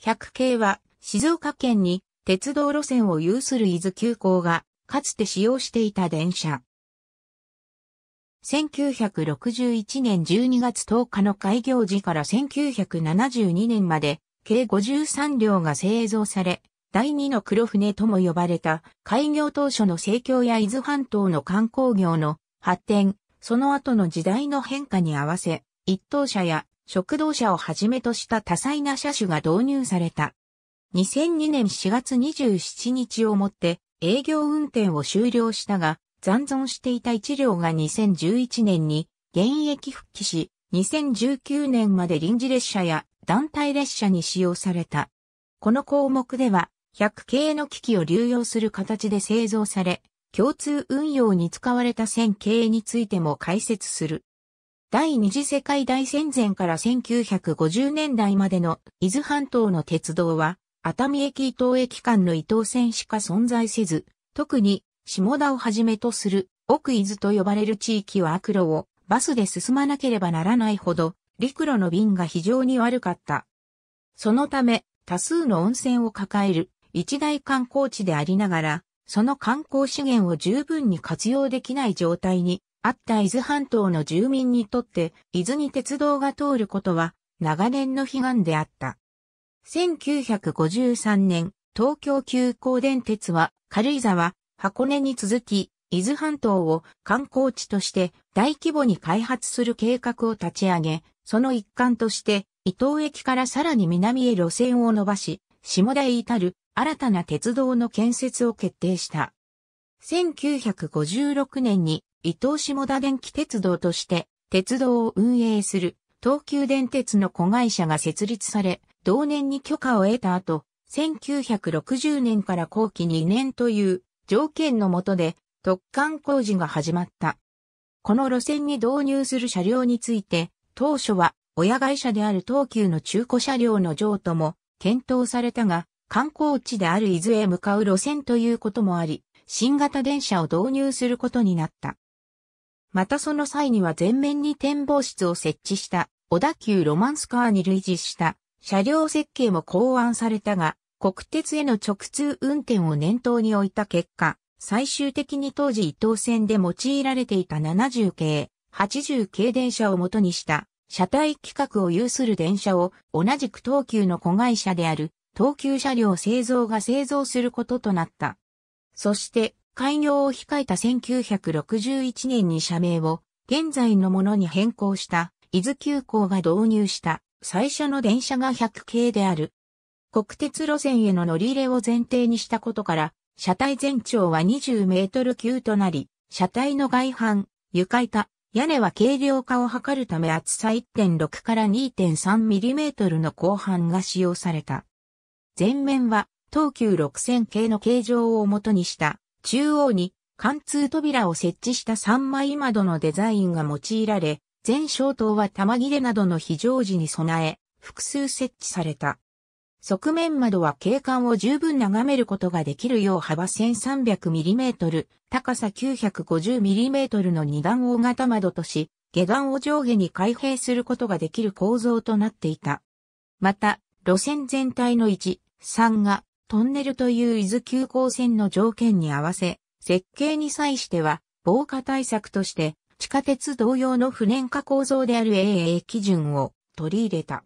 100系は静岡県に鉄道路線を有する伊豆急行がかつて使用していた電車。1961年12月10日の開業時から1972年まで計53両が製造され、第二の黒船とも呼ばれた開業当初の盛況や伊豆半島の観光業の発展、その後の時代の変化に合わせ、一等車や食堂車をはじめとした多彩な車種が導入された。2002年4月27日をもって営業運転を終了したが、残存していた1両が2011年に現役復帰し、2019年まで臨時列車や団体列車に使用された。この項目では、100系の機器を流用する形で製造され、共通運用に使われた1000系についても解説する。第二次世界大戦前から1950年代までの伊豆半島の鉄道は、熱海駅伊東駅間の伊東線しか存在せず、特に下田をはじめとする奥伊豆と呼ばれる地域は悪路をバスで進まなければならないほど、陸路の便が非常に悪かった。そのため、多数の温泉を抱える一大観光地でありながら、その観光資源を十分に活用できない状態にあった伊豆半島の住民にとって、伊豆に鉄道が通ることは、長年の悲願であった。1953年、東京急行電鉄は、軽井沢、箱根に続き、伊豆半島を観光地として大規模に開発する計画を立ち上げ、その一環として、伊東駅からさらに南へ路線を伸ばし、下田へ至る新たな鉄道の建設を決定した。1956年に伊東下田電気鉄道として鉄道を運営する東急電鉄の子会社が設立され、同年に許可を得た後、1960年から後期2年という条件のもとで突貫工事が始まった。この路線に導入する車両について、当初は親会社である東急の中古車両の譲渡も検討されたが、観光地である伊豆へ向かう路線ということもあり、新型電車を導入することになった。またその際には前面に展望室を設置した小田急ロマンスカーに類似した車両設計も考案されたが、国鉄への直通運転を念頭に置いた結果、最終的に当時伊東線で用いられていた70系、80系電車を元にした車体規格を有する電車を同じく東急の子会社である東急車両製造が製造することとなった。そして開業を控えた1961年に社名を現在のものに変更した伊豆急行が導入した最初の電車が100系である。国鉄路線への乗り入れを前提にしたことから、車体全長は20メートル級となり、車体の外板、床板、屋根は軽量化を図るため厚さ1.6から2.3ミリメートルの後半が使用された。前面は東急6000系の形状を元にした中央に貫通扉を設置した三枚窓のデザインが用いられ、全消灯は玉切れなどの非常時に備え、複数設置された。側面窓は景観を十分眺めることができるよう幅 1300mm、高さ 950mm の二段大型窓とし、下段を上下に開閉することができる構造となっていた。また、路線全体の1、3がトンネルという伊豆急行線の条件に合わせ、設計に際しては、防火対策として、地下鉄同様の不燃化構造である AA 基準を取り入れた。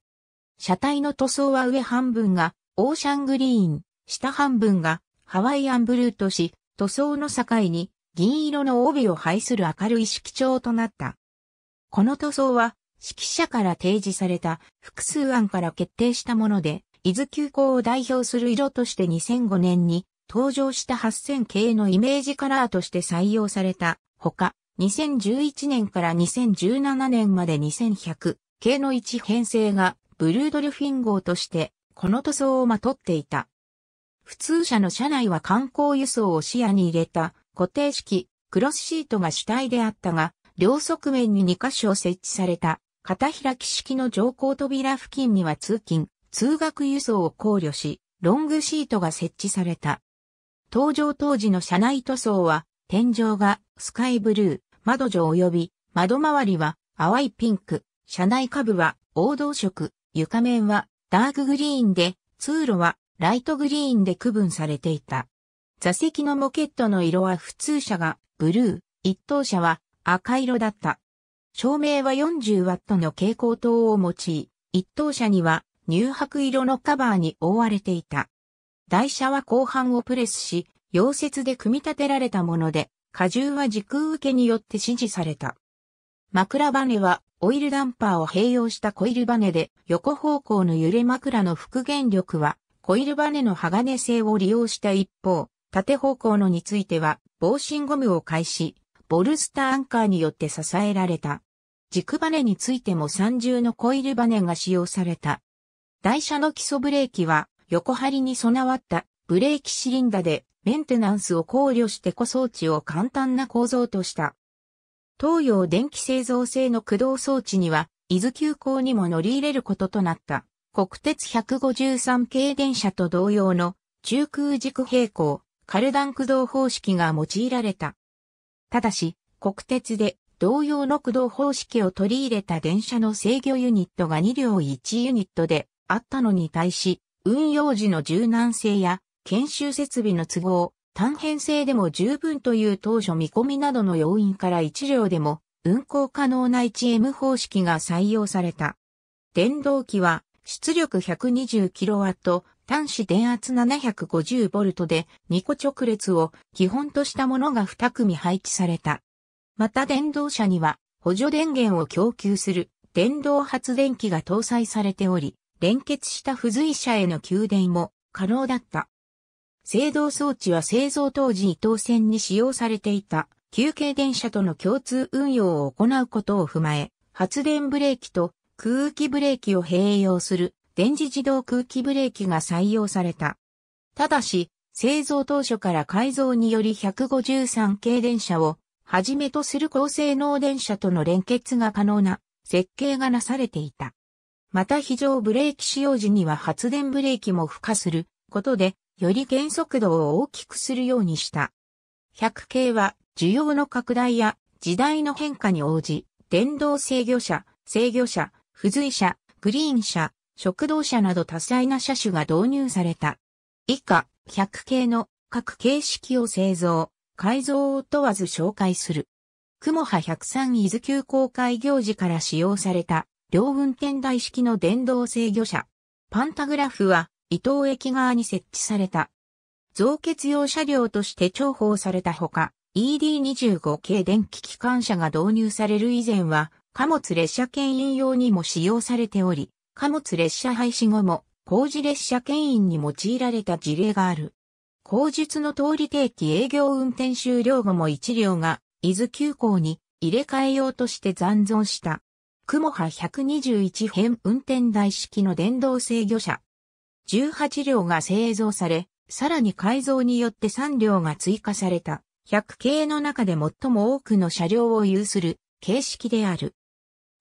車体の塗装は上半分がオーシャングリーン、下半分がハワイアンブルーとし、塗装の境に銀色の帯を配する明るい色調となった。この塗装は、指揮者から提示された複数案から決定したもので、伊豆急行を代表する色として2005年に登場した8000系のイメージカラーとして採用されたほか、2011年から2017年まで2100系の1編成がブルードルフィン号としてこの塗装をまとっていた。普通車の車内は観光輸送を視野に入れた固定式クロスシートが主体であったが、両側面に2箇所設置された片開き式の乗降扉付近には通勤、通学輸送を考慮し、ロングシートが設置された。登場当時の車内塗装は、天井がスカイブルー、窓上及び窓周りは淡いピンク、車内下部は黄銅色、床面はダークグリーンで、通路はライトグリーンで区分されていた。座席のモケットの色は普通車がブルー、一等車は赤色だった。照明は40ワットの蛍光灯を用い、一等車には乳白色のカバーに覆われていた。台車は後半をプレスし、溶接で組み立てられたもので、荷重は時空受けによって支持された。枕バネはオイルダンパーを併用したコイルバネで横方向の揺れ枕の復元力はコイルバネの鋼製を利用した一方、縦方向のについては防振ゴムを介し、ボルスターアンカーによって支えられた。軸バネについても三重のコイルバネが使用された。台車の基礎ブレーキは横張りに備わったブレーキシリンダでメンテナンスを考慮して個装置を簡単な構造とした。東洋電気製造製の駆動装置には、伊豆急行にも乗り入れることとなった。国鉄153系電車と同様の中空軸平行、カルダン駆動方式が用いられた。ただし、国鉄で同様の駆動方式を取り入れた電車の制御ユニットが2両1ユニットで、あったのに対し、運用時の柔軟性や研修設備の都合、単編性でも十分という当初見込みなどの要因から1両でも運行可能な 1M 方式が採用された。電動機は出力 120kW、端子電圧 750V で2個直列を基本としたものが2組配置された。また電動車には補助電源を供給する電動発電機が搭載されており、連結した付随者への給電も可能だった。制動装置は製造当時伊東線に使用されていた休憩電車との共通運用を行うことを踏まえ、発電ブレーキと空気ブレーキを併用する電磁自動空気ブレーキが採用された。ただし、製造当初から改造により153系電車をはじめとする高性能電車との連結が可能な設計がなされていた。また非常ブレーキ使用時には発電ブレーキも付加することで、より減速度を大きくするようにした。100系は需要の拡大や時代の変化に応じ、電動制御車、制御車、付随車、グリーン車、食堂車など多彩な車種が導入された。以下、100系の各形式を製造、改造を問わず紹介する。雲波103伊豆急公開行事から使用された両運転台式の電動制御車。パンタグラフは、伊東駅側に設置された。造血用車両として重宝されたほか、ED25 系電気機関車が導入される以前は、貨物列車牽引用にも使用されており、貨物列車廃止後も、工事列車牽引に用いられた事例がある。口述の通り定期営業運転終了後も1両が、伊豆急行に入れ替えようとして残存した。雲波121編運転台式の電動制御車。18両が製造され、さらに改造によって3両が追加された、100系の中で最も多くの車両を有する形式である。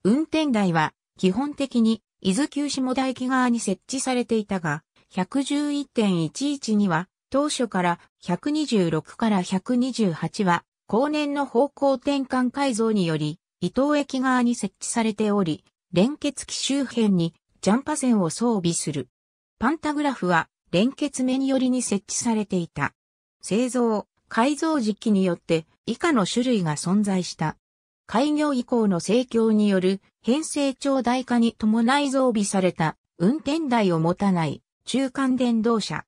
運転台は基本的に伊豆急下田駅側に設置されていたが、111.11には当初から126から128は後年の方向転換改造により伊東駅側に設置されており、連結機周辺にジャンパ線を装備する。パンタグラフは連結面寄りに設置されていた。製造、改造時期によって以下の種類が存在した。開業以降の盛況による編成長大化に伴い増備された運転台を持たない中間電動車。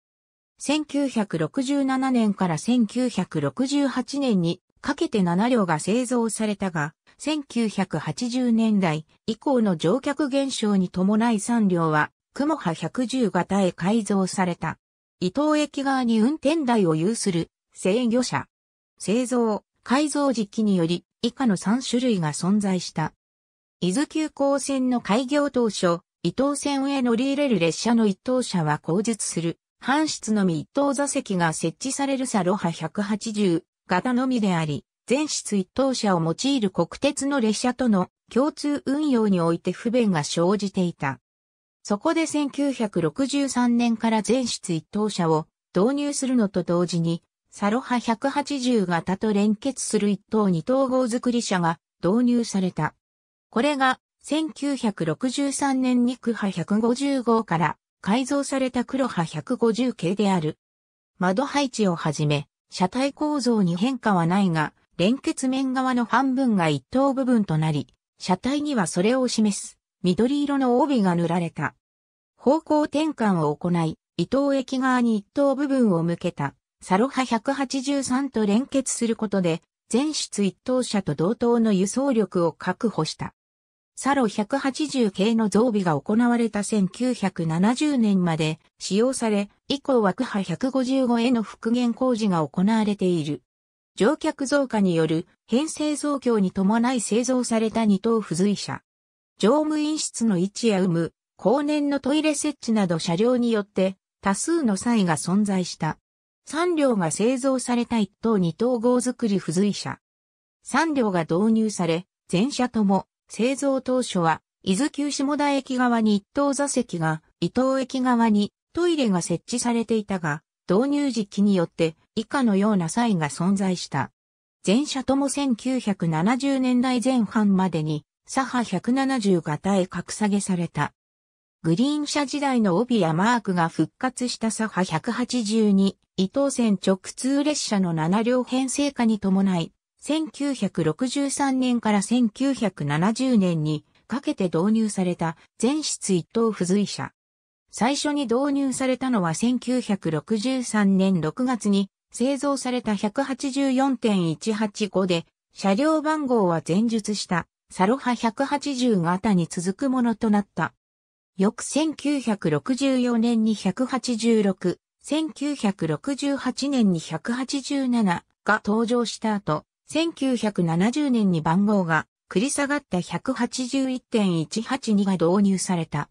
1967年から1968年にかけて7両が製造されたが、1980年代以降の乗客減少に伴い3両は、雲波110型へ改造された。伊東駅側に運転台を有する制御車。製造、改造時期により以下の3種類が存在した。伊豆急行線の開業当初、伊東線へ乗り入れる列車の一等車は後述する。半室のみ一等座席が設置されるサロハ180型のみであり、全室一等車を用いる国鉄の列車との共通運用において不便が生じていた。そこで1963年から全室一等車を導入するのと同時に、サロハ180型と連結する一等二等号作り車が導入された。これが1963年に区派150号から改造された黒波150系である。窓配置をはじめ、車体構造に変化はないが、連結面側の半分が一等部分となり、車体にはそれを示す緑色の帯が塗られた。方向転換を行い、伊東駅側に一等部分を向けた、サロハ183と連結することで、全室一等車と同等の輸送力を確保した。サロ180系の増備が行われた1970年まで使用され、以降は区派155への復元工事が行われている。乗客増加による編成増強に伴い製造された2等付随車。乗務員室の位置や有無、後年のトイレ設置など車両によって多数の差異が存在した。3両が製造された1等2等号作り付随車。3両が導入され、全車とも製造当初は伊豆急下田駅側に1等座席が伊東駅側にトイレが設置されていたが、導入時期によって以下のような際が存在した。前者とも1970年代前半までに、左派170型へ格下げされた。グリーン車時代の帯やマークが復活した左派182、伊東線直通列車の7両編成化に伴い、1963年から1970年にかけて導入された全室一等付随車。最初に導入されたのは1963年6月に製造された184.185で、車両番号は前述した、サロハ180型に続くものとなった。翌1964年に186、1968年に187が登場した後、1970年に番号が繰り下がった181.182が導入された。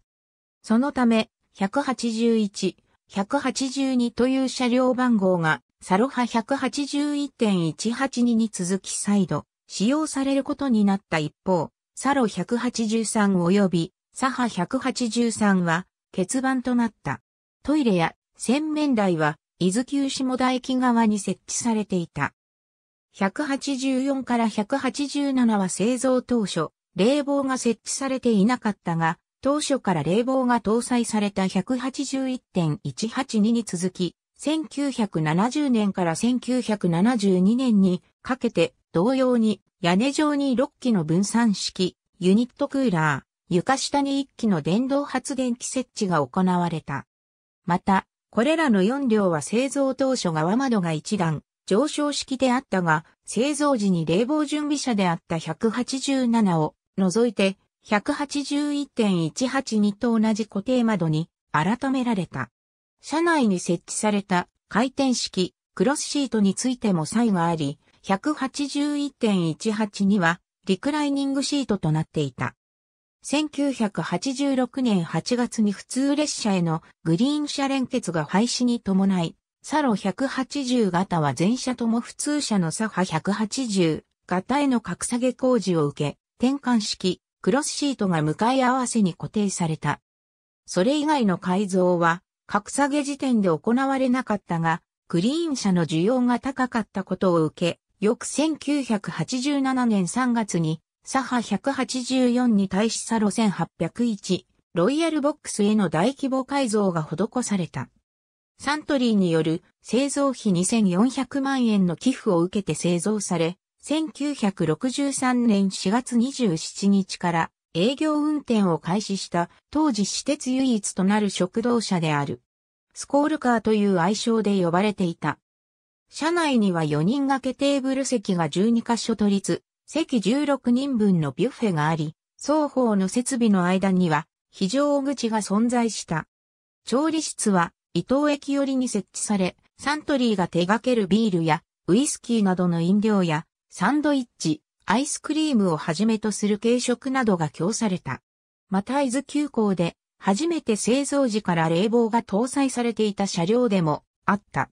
そのため、181、182という車両番号がサロハ181.182に続き再度使用されることになった一方、サロ183及びサハ183は欠番となった。トイレや洗面台は伊豆急下田駅側に設置されていた。184から187は製造当初、冷房が設置されていなかったが、当初から冷房が搭載された181.182に続き、1970年から1972年にかけて同様に屋根上に6機の分散式ユニットクーラー、床下に1機の電動発電機設置が行われた。また、これらの4両は製造当初側窓が1段、上昇式であったが、製造時に冷房準備車であった187を除いて181.182と同じ固定窓に改められた。車内に設置された回転式クロスシートについても差異があり、181.18にはリクライニングシートとなっていた。1986年8月に普通列車へのグリーン車連結が廃止に伴い、サロ180型は全車とも普通車のサハ180型への格下げ工事を受け、転換式クロスシートが向かい合わせに固定された。それ以外の改造は格下げ時点で行われなかったが、クリーン車の需要が高かったことを受け、翌1987年3月に、サハ184に対しサロ1801、ロイヤルボックスへの大規模改造が施された。サントリーによる製造費2400万円の寄付を受けて製造され、1963年4月27日から営業運転を開始した当時私鉄唯一となる食堂車である。スコールカーという愛称で呼ばれていた。車内には4人掛けテーブル席が12箇所取りつ、席16人分のビュッフェがあり、双方の設備の間には非常口が存在した。調理室は伊東駅寄りに設置され、サントリーが手掛けるビールやウイスキーなどの飲料やサンドイッチ、アイスクリームをはじめとする軽食などが供された。また伊豆急行で、初めて製造時から冷房が搭載されていた車両でもあった。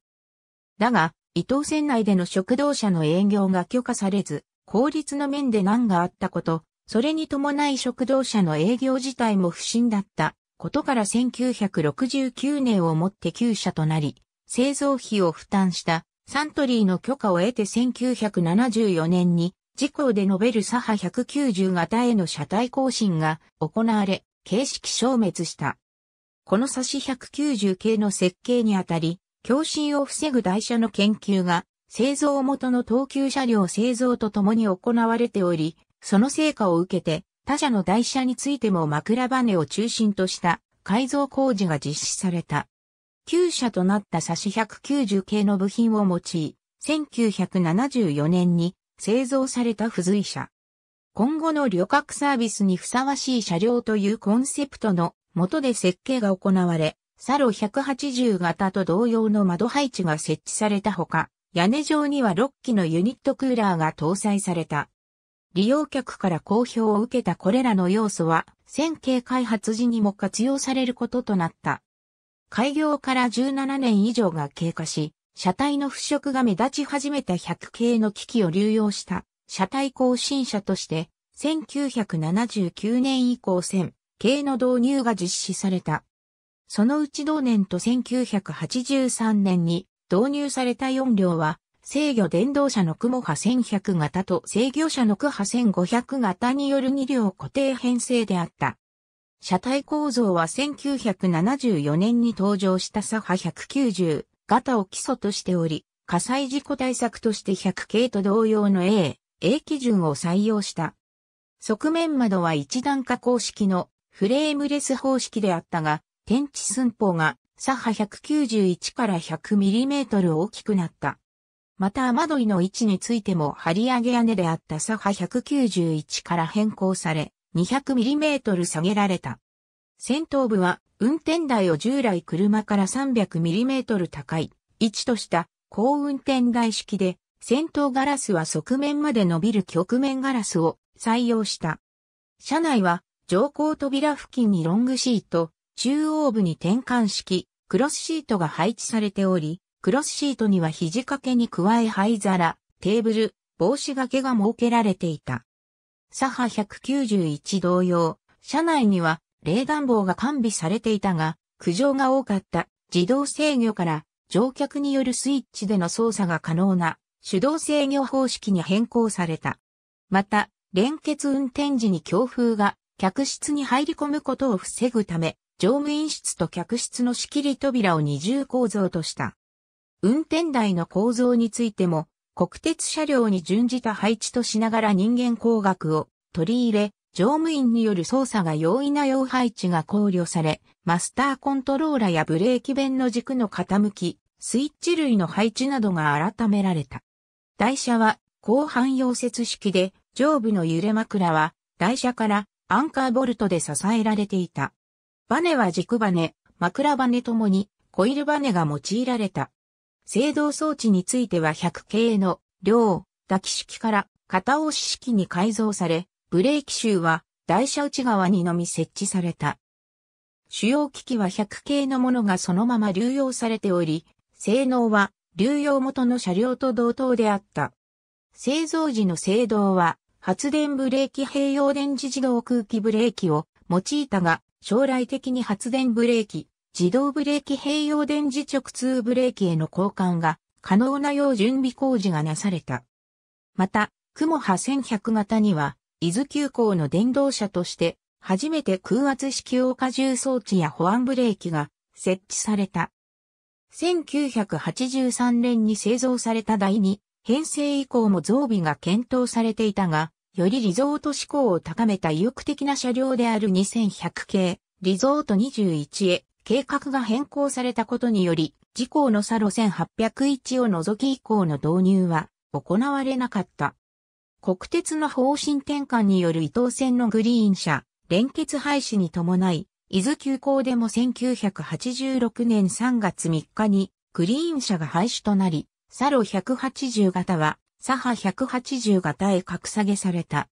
だが、伊東線内での食堂車の営業が許可されず、効率の面で難があったこと、それに伴い食堂車の営業自体も不振だったことから1969年をもって旧車となり、製造費を負担したサントリーの許可を得て1974年に事項で述べる左派190型への車体更新が行われ、形式消滅した。この差し190系の設計にあたり、共振を防ぐ台車の研究が、製造元の等級車両製造とともに行われており、その成果を受けて、他社の台車についても枕羽を中心とした改造工事が実施された。旧車となった差し190系の部品を用い、1974年に製造された付随車。今後の旅客サービスにふさわしい車両というコンセプトの元で設計が行われ、サロ180型と同様の窓配置が設置されたほか、屋根上には6機のユニットクーラーが搭載された。利用客から好評を受けたこれらの要素は、線形開発時にも活用されることとなった。開業から17年以上が経過し、車体の腐食が目立ち始めた100系の機器を流用した車体更新車として、1979年以降1000系の導入が実施された。そのうち同年と1983年に導入された4両は、制御電動車のクモ波1100型と制御車のク波1500型による2両固定編成であった。車体構造は1974年に登場したサハ190、型を基礎としており、火災事故対策として100系と同様の A、A 基準を採用した。側面窓は一段下公式のフレームレス方式であったが、天地寸法が左波191から 100mm 大きくなった。また雨どいの位置についても張り上げ屋根であった左波191から変更され、200mm 下げられた。先頭部は運転台を従来車から 300mm 高い位置とした高運転台式で先頭ガラスは側面まで伸びる曲面ガラスを採用した。車内は乗降扉付近にロングシート、中央部に転換式、クロスシートが配置されており、クロスシートには肘掛けに加え灰皿、テーブル、帽子掛けが設けられていた。サハ191同様、車内には冷暖房が完備されていたが、苦情が多かった自動制御から乗客によるスイッチでの操作が可能な手動制御方式に変更された。また、連結運転時に強風が客室に入り込むことを防ぐため、乗務員室と客室の仕切り扉を二重構造とした。運転台の構造についても、国鉄車両に準じた配置としながら人間工学を取り入れ、乗務員による操作が容易な用配置が考慮され、マスターコントローラやブレーキ弁の軸の傾き、スイッチ類の配置などが改められた。台車は後半溶接式で、上部の揺れ枕は台車からアンカーボルトで支えられていた。バネは軸バネ、枕バネともにコイルバネが用いられた。制動装置については100系の両、抱き式から片押し式に改造され、ブレーキ集は台車内側にのみ設置された。主要機器は100系のものがそのまま流用されており、性能は流用元の車両と同等であった。製造時の制動は発電ブレーキ併用電磁自動空気ブレーキを用いたが、将来的に発電ブレーキ、自動ブレーキ併用電磁直通ブレーキへの交換が可能なよう準備工事がなされた。また、雲波1100型には伊豆急行の電動車として、初めて空圧式溶荷重装置や保安ブレーキが設置された。1983年に製造された第二編成以降も増備が検討されていたが、よりリゾート志向を高めた意欲的な車両である2100系、リゾート21へ計画が変更されたことにより、次故のサロ1801を除き以降の導入は行われなかった。国鉄の方針転換による伊東線のグリーン車、連結廃止に伴い、伊豆急行でも1986年3月3日にグリーン車が廃止となり、サロ180型は、サハ180型へ格下げされた。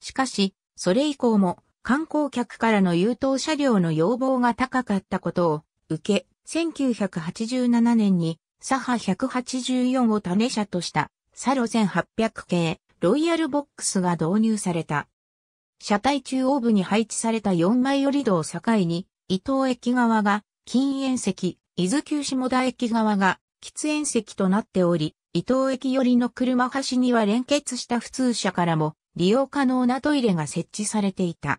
しかし、それ以降も観光客からの優等車両の要望が高かったことを受け、1987年にサハ184を種車としたサロ1800系ロイヤルボックスが導入された。車体中央部に配置された4枚寄り戸を境に、伊東駅側が禁煙席、伊豆急下田駅側が喫煙席となっており、伊東駅寄りの車端には連結した普通車からも利用可能なトイレが設置されていた。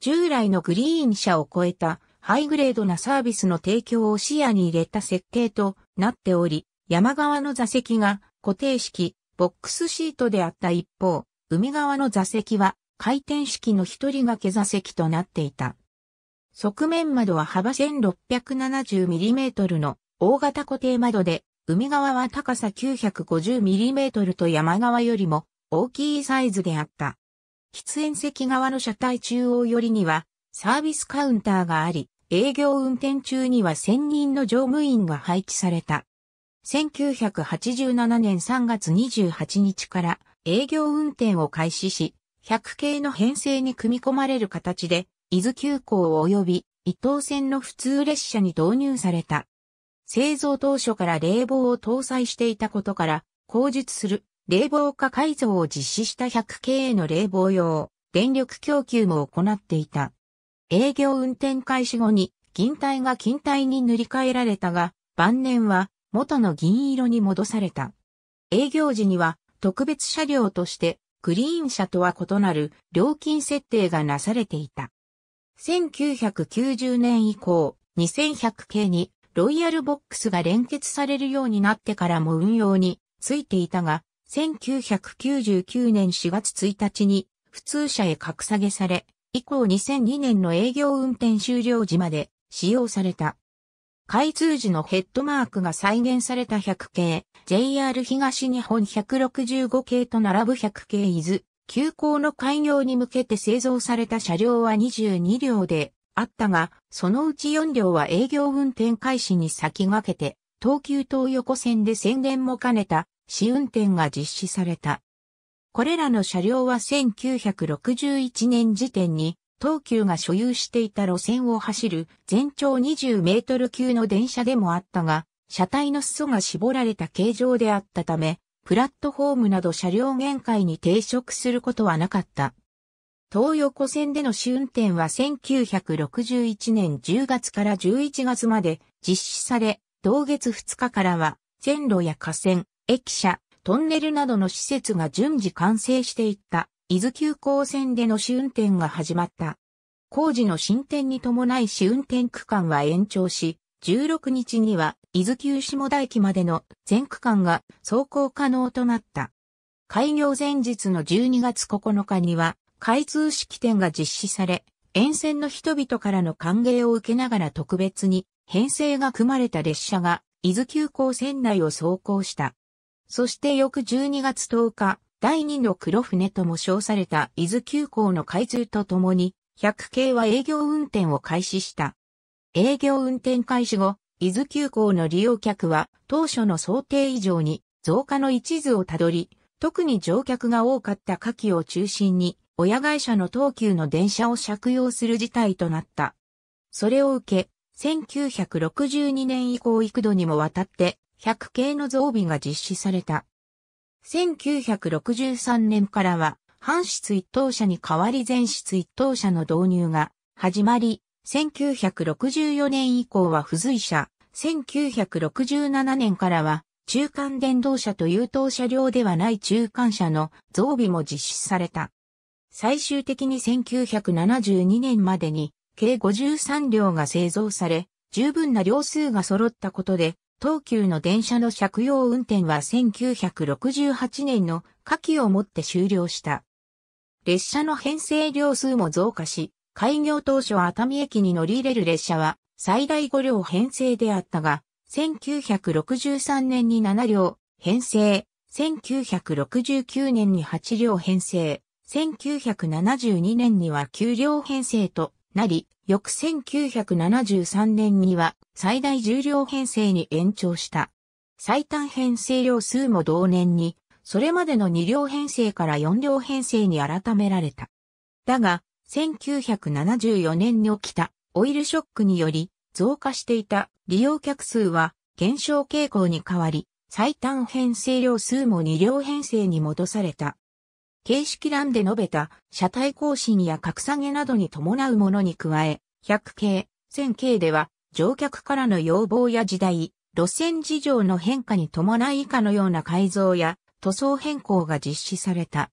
従来のグリーン車を超えたハイグレードなサービスの提供を視野に入れた設計となっており、山側の座席が固定式、ボックスシートであった一方、海側の座席は回転式の一人掛け座席となっていた。側面窓は幅 1670mm の大型固定窓で、海側は高さ 950mm と山側よりも大きいサイズであった。喫煙席側の車体中央寄りにはサービスカウンターがあり、営業運転中には専任の乗務員が配置された。1987年3月28日から営業運転を開始し、100系の編成に組み込まれる形で、伊豆急行及び伊東線の普通列車に導入された。製造当初から冷房を搭載していたことから、工述する冷房化改造を実施した100系への冷房用、電力供給も行っていた。営業運転開始後に、銀体が金体に塗り替えられたが、晩年は元の銀色に戻された。営業時には特別車両としてグリーン車とは異なる料金設定がなされていた。1990年以降、2100系にロイヤルボックスが連結されるようになってからも運用についていたが、1999年4月1日に普通車へ格下げされ、以降2002年の営業運転終了時まで使用された。開通時のヘッドマークが再現された100系、JR 東日本165系と並ぶ100系伊豆、急行の開業に向けて製造された車両は22両であったが、そのうち4両は営業運転開始に先駆けて、東急東横線で宣伝も兼ねた試運転が実施された。これらの車両は1961年時点に東急が所有していた路線を走る全長20メートル級の電車でもあったが、車体の裾が絞られた形状であったため、プラットフォームなど車両限界に抵触することはなかった。東横線での試運転は1961年10月から11月まで実施され、同月2日からは線路や河川、駅舎、トンネルなどの施設が順次完成していった。伊豆急行線での試運転が始まった。工事の進展に伴い試運転区間は延長し、16日には伊豆急下田駅までの全区間が走行可能となった。開業前日の12月9日には開通式典が実施され、沿線の人々からの歓迎を受けながら特別に編成が組まれた列車が伊豆急行線内を走行した。そして翌12月10日、第二の黒船とも称された伊豆急行の開通とともに、100系は営業運転を開始した。営業運転開始後、伊豆急行の利用客は当初の想定以上に増加の一途をたどり、特に乗客が多かった夏季を中心に、親会社の東急の電車を借用する事態となった。それを受け、1962年以降幾度にもわたって、100系の増備が実施された。1963年からは、半室一等車に代わり全室一等車の導入が始まり、1964年以降は付随車、1967年からは中間電動車と優等車両ではない中間車の増備も実施された。最終的に1972年までに計53両が製造され、十分な両数が揃ったことで東急の電車の借用運転は1968年の下記をもって終了した。列車の編成量数も増加し、開業当初熱海駅に乗り入れる列車は最大5両編成であったが、1963年に7両編成、1969年に8両編成、1972年には9両編成となり、翌1973年には最大重量編成に延長した。最短編成量数も同年に、それまでの2両編成から4両編成に改められた。だが、1974年に起きたオイルショックにより増加していた利用客数は減少傾向に変わり、最短編成量数も2両編成に戻された。形式欄で述べた車体更新や格下げなどに伴うものに加え、100系、1000系では乗客からの要望や時代、路線事情の変化に伴い以下のような改造や塗装変更が実施された。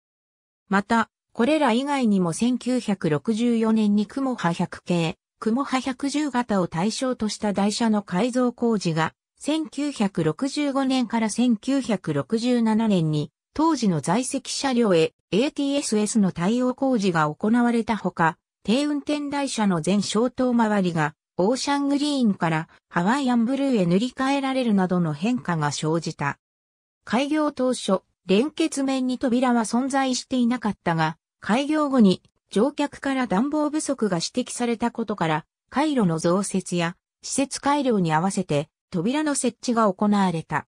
また、これら以外にも1964年に雲波100系、雲波110型を対象とした台車の改造工事が1965年から1967年に当時の在籍車両へ ATSS の対応工事が行われたほか、低運転台車の全消灯周りがオーシャングリーンからハワイアンブルーへ塗り替えられるなどの変化が生じた。開業当初、連結面に扉は存在していなかったが、開業後に乗客から暖房不足が指摘されたことから、回路の増設や施設改良に合わせて扉の設置が行われた。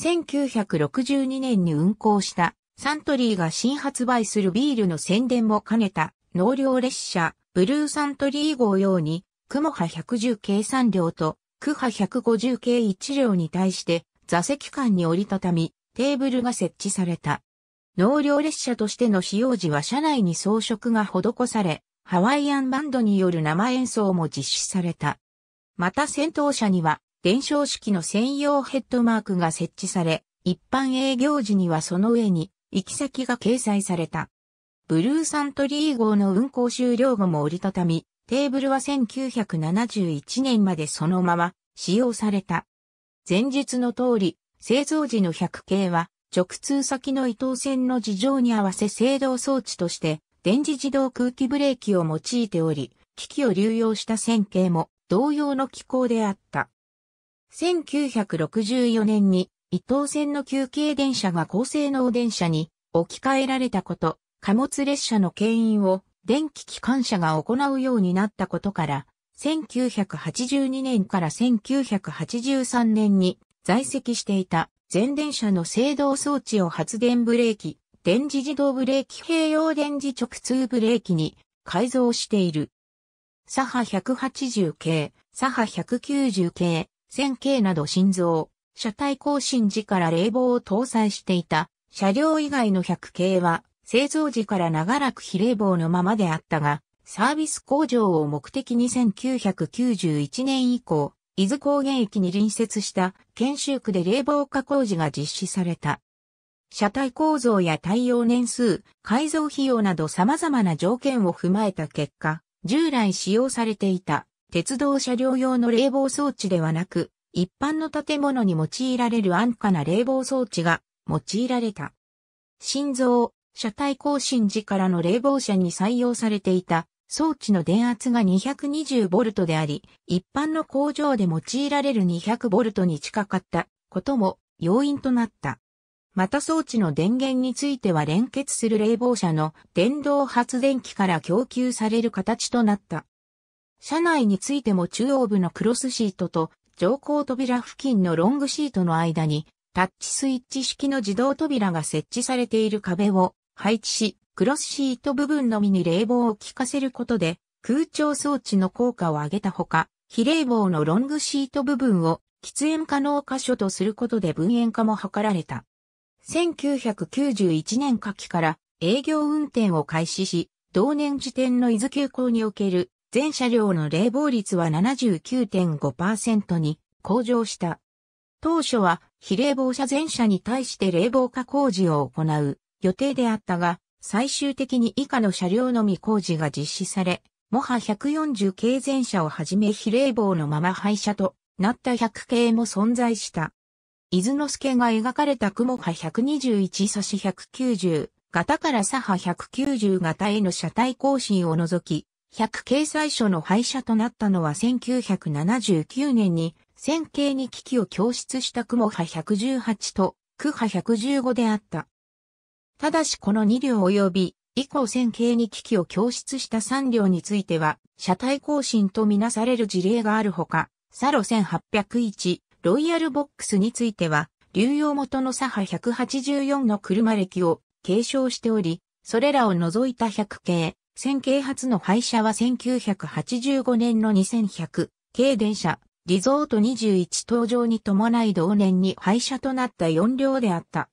1962年に運行したサントリーが新発売するビールの宣伝も兼ねた納涼列車ブルーサントリー号用にモ波110系3両とクハ150系1両に対して座席間に折りたたみテーブルが設置された。納涼列車としての使用時は車内に装飾が施され、ハワイアンバンドによる生演奏も実施された。また先頭車には伝承式の専用ヘッドマークが設置され、一般営業時にはその上に行き先が掲載された。ブルーサントリー号の運行終了後も折りたたみ、テーブルは1971年までそのまま使用された。前述の通り、製造時の100系は直通先の伊東線の事情に合わせ制動装置として電磁自動空気ブレーキを用いており、機器を流用した線形も同様の機構であった。1964年に伊東線の休憩電車が高性能電車に置き換えられたこと、貨物列車の牽引を電気機関車が行うようになったことから、1982年から1983年に在籍していた全電車の制動装置を発電ブレーキ、電磁自動ブレーキ併用電磁直通ブレーキに改造している。サハ180系、サハ190系、線形など心臓、車体更新時から冷房を搭載していた車両以外の100系は製造時から長らく非冷房のままであったが、サービス工場を目的に1991年以降、伊豆高原駅に隣接した研修区で冷房化工事が実施された。車体構造や耐用年数、改造費用など様々な条件を踏まえた結果、従来使用されていた鉄道車両用の冷房装置ではなく、一般の建物に用いられる安価な冷房装置が用いられた。心臓、車体更新時からの冷房車に採用されていた装置の電圧が 220V であり、一般の工場で用いられる 200V に近かったことも要因となった。また装置の電源については連結する冷房車の電動発電機から供給される形となった。車内についても中央部のクロスシートと乗降扉付近のロングシートの間にタッチスイッチ式の自動扉が設置されている壁を配置し、クロスシート部分のみに冷房を効かせることで空調装置の効果を上げたほか、非冷房のロングシート部分を喫煙可能箇所とすることで分煙化も図られた。1991年夏季から営業運転を開始し、同年時点の伊豆急行における全車両の冷房率は79.5%に向上した。当初は非冷房車全車に対して冷房化工事を行う予定であったが、最終的に以下の車両のみ工事が実施され、モハ140系全車をはじめ非冷房のまま廃車となった100系も存在した。伊豆之助が描かれた雲波121差し190型から左波190型への車体更新を除き、100掲載書の廃車となったのは1979年に、線形に機器を供出した雲派118と区ハ115であった。ただしこの2両及び以降線形に機器を供出した3両については、車体更新とみなされる事例があるほか、サロ1801、ロイヤルボックスについては、流用元の左派184の車歴を継承しており、それらを除いた100系、線形初の廃車は1985年の2100系電車、リゾート21登場に伴い同年に廃車となった4両であった。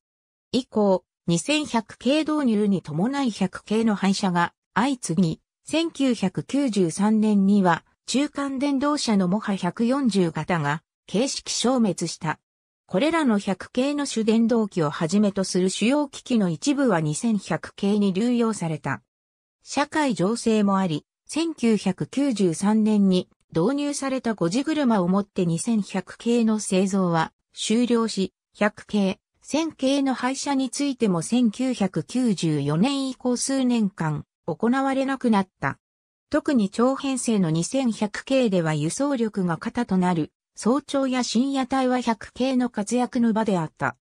以降、2100系導入に伴い100系の廃車が相次ぎ、1993年には中間電動車のモハ140型が形式消滅した。これらの100系の主電動機をはじめとする主要機器の一部は2100系に流用された。社会情勢もあり、1993年に導入された5時車をもって2100系の製造は終了し、100系、1000系の廃車についても1994年以降数年間行われなくなった。特に長編成の2100系では輸送力が型となる早朝や深夜帯は100系の活躍の場であった。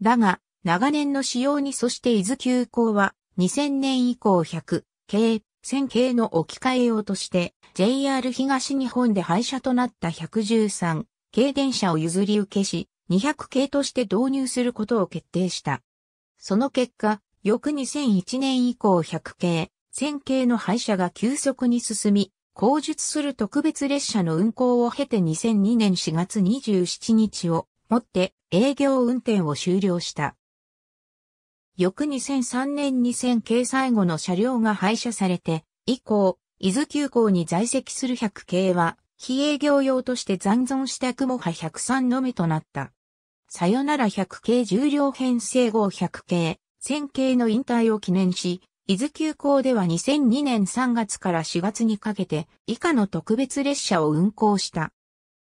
だが、長年の使用にそして伊豆急行は2000年以降100、系、線形の置き換え用として、JR 東日本で廃車となった113系電車を譲り受けし、200系として導入することを決定した。その結果、翌2001年以降100系、線形の廃車が急速に進み、後述する特別列車の運行を経て2002年4月27日をもって営業運転を終了した。翌2003年2000系最後の車両が廃車されて、以降、伊豆急行に在籍する100系は、非営業用として残存した雲波103のみとなった。さよなら100系重量編成号100系、1000系の引退を記念し、伊豆急行では2002年3月から4月にかけて以下の特別列車を運行した。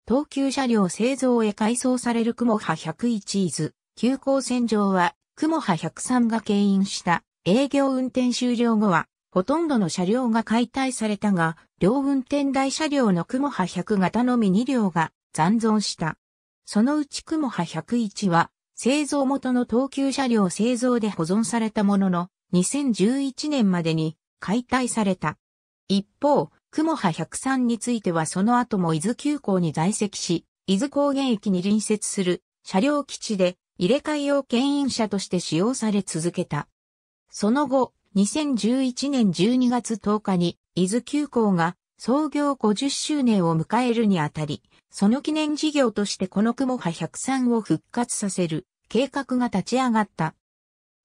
東急車両製造へ改装される雲波101伊豆急行線上は雲波103が牽引した営業運転終了後は、ほとんどの車両が解体されたが、両運転台車両の雲波100型のみ2両が残存した。そのうち雲波101は、製造元の東急車両製造で保存されたものの、2011年までに解体された。一方、雲波103についてはその後も伊豆急行に在籍し、伊豆高原駅に隣接する車両基地で入れ替え用牽引車として使用され続けた。その後、2011年12月10日に、伊豆急行が創業50周年を迎えるにあたり、その記念事業としてこの雲波103を復活させる計画が立ち上がった。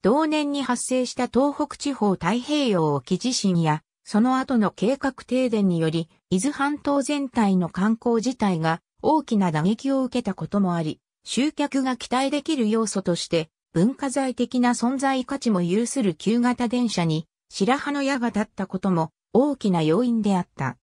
同年に発生した東北地方太平洋沖地震や、その後の計画停電により、伊豆半島全体の観光自体が大きな打撃を受けたこともあり、集客が期待できる要素として文化財的な存在価値も有する旧型電車に白羽の矢が立ったことも大きな要因であった。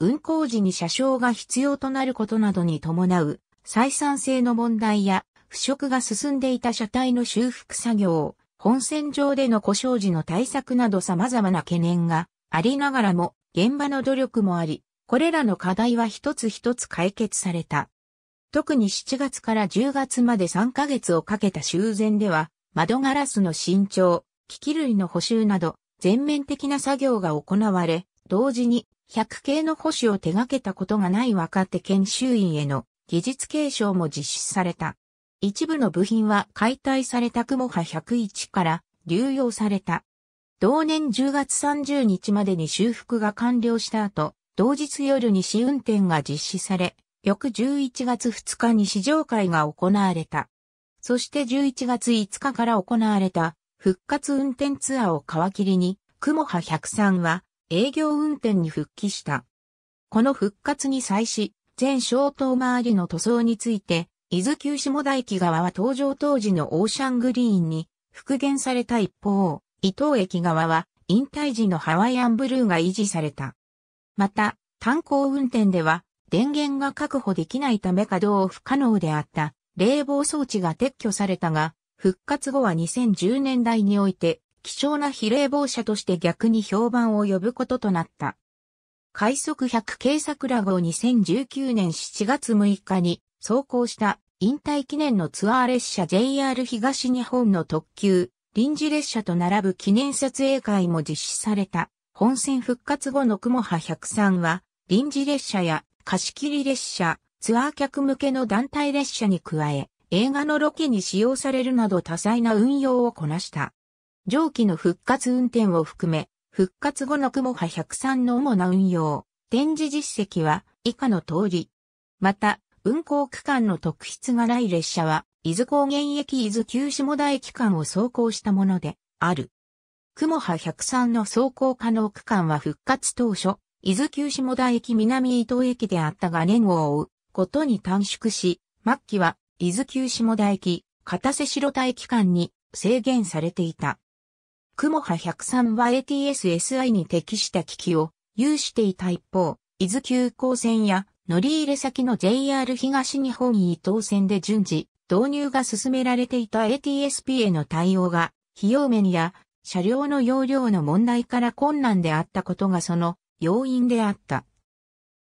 運行時に車掌が必要となることなどに伴う採算性の問題や腐食が進んでいた車体の修復作業、本線上での故障時の対策など様々な懸念がありながらも現場の努力もあり、これらの課題は一つ一つ解決された。特に7月から10月まで3ヶ月をかけた修繕では、窓ガラスの新調、機器類の補修など、全面的な作業が行われ、同時に、100系の保守を手掛けたことがない若手研修員への技術継承も実施された。一部の部品は解体された雲波101から流用された。同年10月30日までに修復が完了した後、同日夜に試運転が実施され、翌11月2日に試乗会が行われた。そして11月5日から行われた復活運転ツアーを皮切りに、雲波103は営業運転に復帰した。この復活に際し、全小島周りの塗装について、伊豆急下田駅側は登場当時のオーシャングリーンに復元された一方、伊東駅側は引退時のハワイアンブルーが維持された。また、炭鉱運転では電源が確保できないため稼働不可能であった冷房装置が撤去されたが、復活後は2010年代において貴重な非冷房車として逆に評判を呼ぶこととなった。快速100系桜号2019年7月6日に走行した引退記念のツアー列車 JR 東日本の特急、臨時列車と並ぶ記念撮影会も実施された。本線復活後の雲波103は臨時列車や貸切列車、ツアー客向けの団体列車に加え、映画のロケに使用されるなど多彩な運用をこなした。上記の復活運転を含め、復活後の雲波103の主な運用、展示実績は以下の通り。また、運行区間の特筆がない列車は、伊豆高原駅伊豆旧下田駅間を走行したもので、ある。雲波103の走行可能区間は復活当初、伊豆急下田駅南伊東駅であったが年号を追うことに短縮し、末期は伊豆急下田駅、片瀬城田駅間に制限されていた。雲波103は ATSSI に適した機器を有していた一方、伊豆急行線や乗り入れ先の JR 東日本伊東線で順次導入が進められていた ATSP への対応が費用面や車両の容量の問題から困難であったことがその要因であった。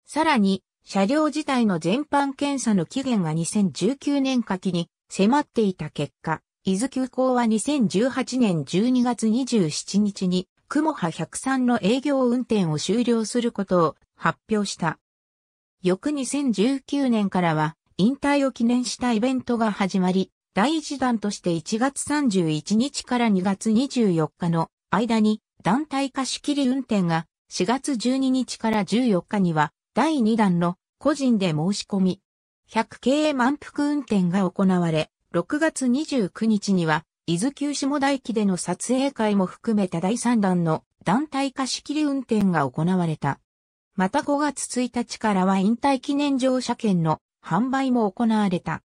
さらに、車両自体の全般検査の期限が2019年夏季に迫っていた結果、伊豆急行は2018年12月27日に、雲波103の営業運転を終了することを発表した。翌2019年からは、引退を記念したイベントが始まり、第一弾として1月31日から2月24日の間に団体貸し切り運転が4月12日から14日には第2弾の個人で申し込み、100系満腹運転が行われ、6月29日には伊豆急下大駅での撮影会も含めた第3弾の団体貸し切り運転が行われた。また5月1日からは引退記念乗車券の販売も行われた。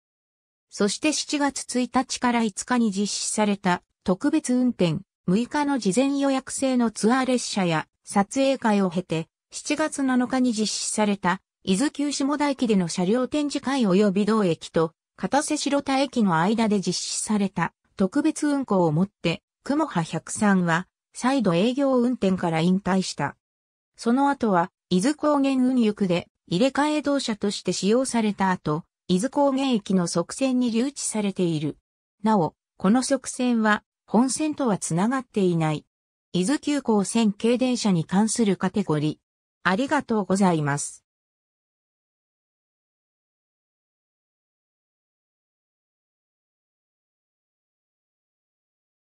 そして7月1日から5日に実施された特別運転6日の事前予約制のツアー列車や撮影会を経て、7月7日に実施された、伊豆急下田駅での車両展示会及び同駅と、片瀬城田駅の間で実施された、特別運行をもって、雲波103は、再度営業運転から引退した。その後は、伊豆高原運輸区で、入れ替え動車として使用された後、伊豆高原駅の側線に留置されている。なお、この側線は、本線とはつながっていない。伊豆急行線軽電車に関するカテゴリー。ありがとうございます。